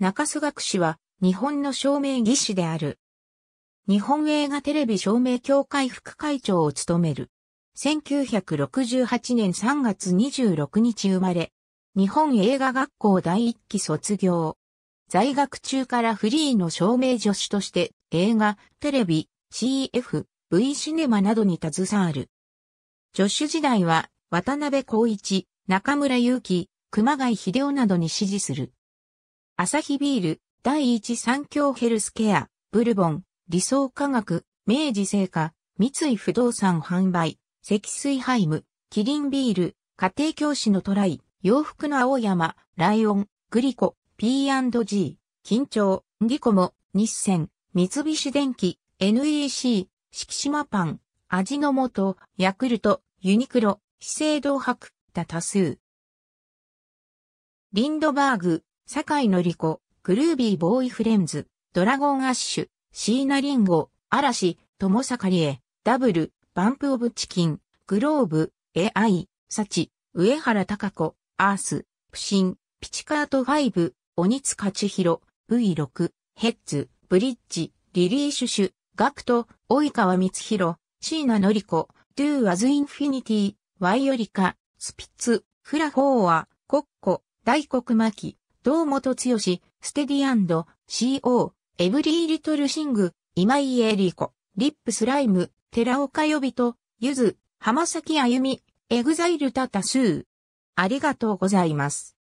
中須学士は日本の照明技師である。日本映画テレビ照明協会副会長を務める。1968年3月26日生まれ、日本映画学校第一期卒業。在学中からフリーの照明助手として映画、テレビ、CF、V シネマなどに携わる。助手時代は渡辺光一、中村祐樹、熊谷秀夫などに支持する。アサヒビール、第一三共ヘルスケア、ブルボン、理想科学、明治製菓、三井不動産販売、積水ハイム、キリンビール、家庭教師のトライ、洋服の青山、ライオン、グリコ、P&G、緊張、リコモ、日戦、三菱電機、NEC、敷島パン、味の素、ヤクルト、ユニクロ、資生堂博、多多数。リンドバーグ、坂井のり子、グルービーボーイフレンズ、ドラゴンアッシュ、シーナリンゴ、嵐、友坂理恵、ダブル、バンプオブチキン、グローブ、AI、サチ、上原隆子、アース、プシン、ピチカート5、鬼塚千尋、V6、ヘッズ、ブリッジ、リリーシュシュ、ガクト、及川光弘、椎名ノリ子、ドゥーアズインフィニティ、ワイオリカ、スピッツ、フラフォーア、コッコ、大黒巻、堂本剛、ステディ &CO、エブリーリトルシング、今井絵理子、リップスライム、寺岡予備と、ゆず、浜崎あゆみ、エグザイルタタスー。ありがとうございます。